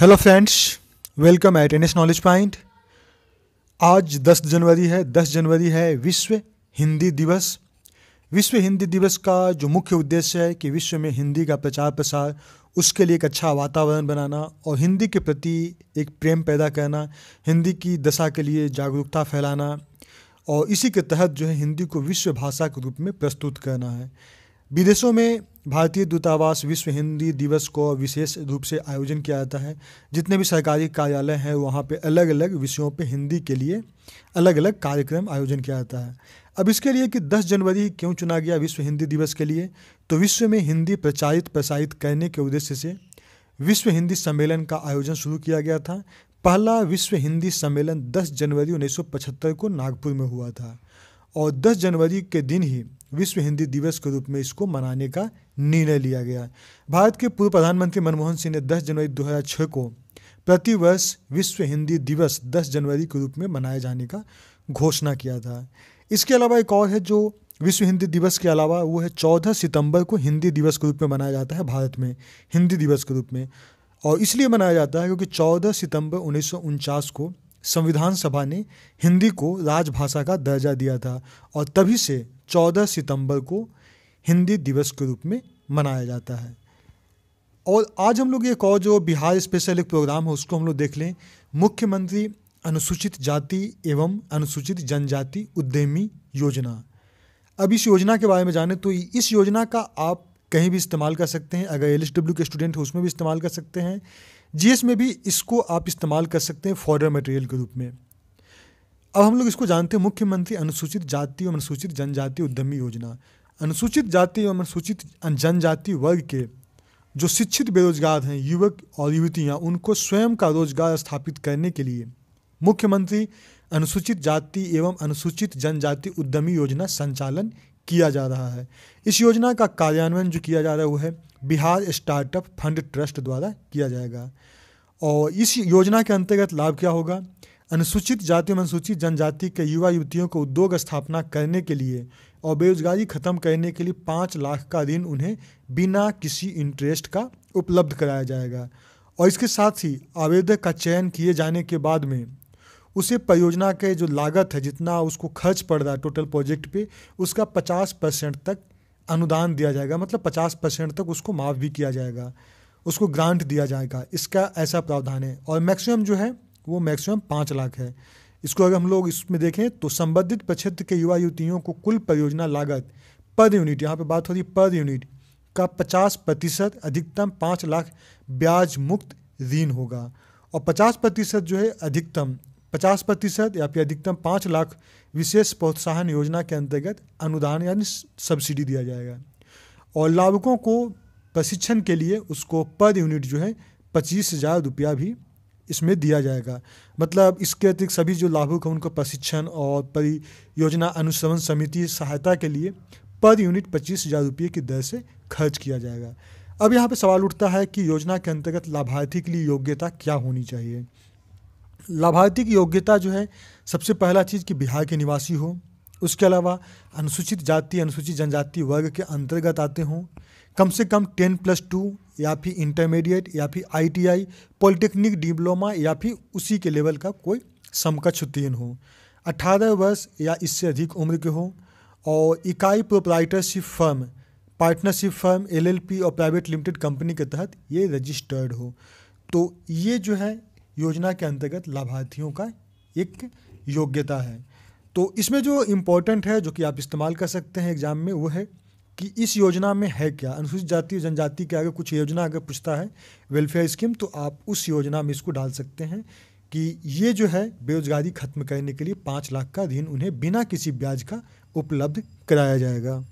hello friends welcome at N S knowledge point आज 10 जनवरी है 10 जनवरी है विश्व हिंदी दिवस विश्व हिंदी दिवस का जो मुख्य उद्देश्य है कि विश्व में हिंदी का प्रचार प्रसार उसके लिए एक अच्छा वातावरण बनाना और हिंदी के प्रति एक प्रेम पैदा करना हिंदी की दशा के लिए जागरूकता फैलाना और इसी के तहत जो है हिंदी को विश्व भाषा के रूप में प्रस्तुत करना है विदेशों में भारतीय दूतावास विश्व हिंदी दिवस को विशेष रूप से आयोजन किया जाता है जितने भी सरकारी कार्यालय हैं वहाँ पे अलग अलग विषयों पे हिंदी के लिए अलग अलग कार्यक्रम आयोजन किया जाता है अब इसके लिए कि 10 जनवरी क्यों चुना गया विश्व हिंदी दिवस के लिए तो विश्व में हिंदी प्रचारित प्रसारित करने के उद्देश्य से विश्व हिंदी सम्मेलन का आयोजन शुरू किया गया था पहला विश्व हिंदी सम्मेलन 10 जनवरी 1975 को नागपुर में हुआ था और 10 जनवरी के दिन ही विश्व हिंदी दिवस के रूप में इसको मनाने का निर्णय लिया गया भारत के पूर्व प्रधानमंत्री मनमोहन सिंह ने 10 जनवरी 2006 को प्रतिवर्ष विश्व हिंदी दिवस 10 जनवरी के रूप में मनाए जाने का घोषणा किया था इसके अलावा एक और है जो विश्व हिंदी दिवस के अलावा वो है चौदह सितंबर को हिंदी दिवस के रूप में मनाया जाता है भारत में हिंदी दिवस के रूप में और इसलिए मनाया जाता है क्योंकि चौदह सितंबर उन्नीस को संविधान सभा ने हिंदी को राजभाषा का दर्जा दिया था और तभी से 14 सितंबर को हिंदी दिवस के रूप में मनाया जाता है और आज हम लोग एक और जो बिहार स्पेशल एक प्रोग्राम है उसको हम लोग देख लें मुख्यमंत्री अनुसूचित जाति एवं अनुसूचित जनजाति उद्यमी योजना अब इस योजना के बारे में जाने तो इस योजना का आप कहीं भी इस्तेमाल कर सकते हैं अगर एल के स्टूडेंट हो उसमें भी इस्तेमाल कर सकते हैं जी में भी इसको आप इस्तेमाल कर सकते हैं फॉर्डर मटेरियल के रूप में अब हम लोग इसको जानते हैं मुख्यमंत्री अनुसूचित जाति एवं अनुसूचित जनजाति उद्यमी योजना अनुसूचित जाति एवं अनुसूचित जनजाति वर्ग के जो शिक्षित बेरोजगार हैं युवक और युवतियाँ उनको स्वयं का रोजगार स्थापित करने के लिए मुख्यमंत्री अनुसूचित जाति एवं अनुसूचित जनजाति उद्यमी योजना संचालन किया जा रहा है इस योजना का कार्यान्वयन जो किया जा रहा है वो है बिहार स्टार्टअप फंड ट्रस्ट द्वारा किया जाएगा और इस योजना के अंतर्गत लाभ क्या होगा अनुसूचित जाति एवं अनुसूचित जनजाति के युवा युवतियों को उद्योग स्थापना करने के लिए और बेरोजगारी खत्म करने के लिए पाँच लाख का ऋण उन्हें बिना किसी इंटरेस्ट का उपलब्ध कराया जाएगा और इसके साथ ही आवेदक का चयन किए जाने के बाद में उसे परियोजना के जो लागत है जितना उसको खर्च पड़ रहा है टोटल प्रोजेक्ट पे उसका पचास परसेंट तक अनुदान दिया जाएगा मतलब पचास परसेंट तक उसको माफ़ भी किया जाएगा उसको ग्रांट दिया जाएगा इसका ऐसा प्रावधान है और मैक्सिमम जो है वो मैक्सिमम पाँच लाख है इसको अगर हम लोग इसमें देखें तो संबंधित प्रक्षेत्र के युवा युवतियों को कुल परियोजना लागत पर यूनिट यहाँ पर बात हो रही है पर यूनिट का पचास प्रतिशत अधिकतम पाँच लाख ब्याज मुक्त ऋण होगा और पचास प्रतिशत जो है अधिकतम पचास प्रतिशत या फिर अधिकतम पाँच लाख विशेष प्रोत्साहन योजना के अंतर्गत अनुदान यानी सब्सिडी दिया जाएगा और लाभुकों को प्रशिक्षण के लिए उसको पर यूनिट जो है पच्चीस हज़ार रुपया भी इसमें दिया जाएगा मतलब इसके अतिरिक्त सभी जो लाभुक हैं उनको प्रशिक्षण और परियोजना अनुश्रवण समिति सहायता के लिए पर यूनिट पच्चीस हज़ार रुपये की दर से खर्च किया जाएगा अब यहाँ पे सवाल उठता है कि योजना के अंतर्गत लाभार्थी के लिए योग्यता क्या होनी चाहिए लाभार्थी की योग्यता जो है सबसे पहला चीज़ कि बिहार के निवासी हो उसके अलावा अनुसूचित जाति अनुसूचित जनजाति वर्ग के अंतर्गत आते हों कम से कम टेन प्लस टू या फिर इंटरमीडिएट या फिर आईटीआई पॉलिटेक्निक डिप्लोमा या फिर उसी के लेवल का कोई समकक्ष उत्तीर्ण हो अठारह वर्ष या इससे अधिक उम्र के हो और इकाई proprietorship firm partnership firm LLP और प्राइवेट लिमिटेड कंपनी के तहत ये रजिस्टर्ड हो तो ये जो है योजना के अंतर्गत लाभार्थियों का एक योग्यता है तो इसमें जो इम्पोर्टेंट है जो कि आप इस्तेमाल कर सकते हैं एग्जाम में वो है कि इस योजना में है क्या अनुसूचित जाति जनजाति के अगर कुछ योजना अगर पूछता है वेलफेयर स्कीम तो आप उस योजना में इसको डाल सकते हैं कि ये जो है बेरोजगारी खत्म करने के लिए पाँच लाख का ऋण उन्हें बिना किसी ब्याज का उपलब्ध कराया जाएगा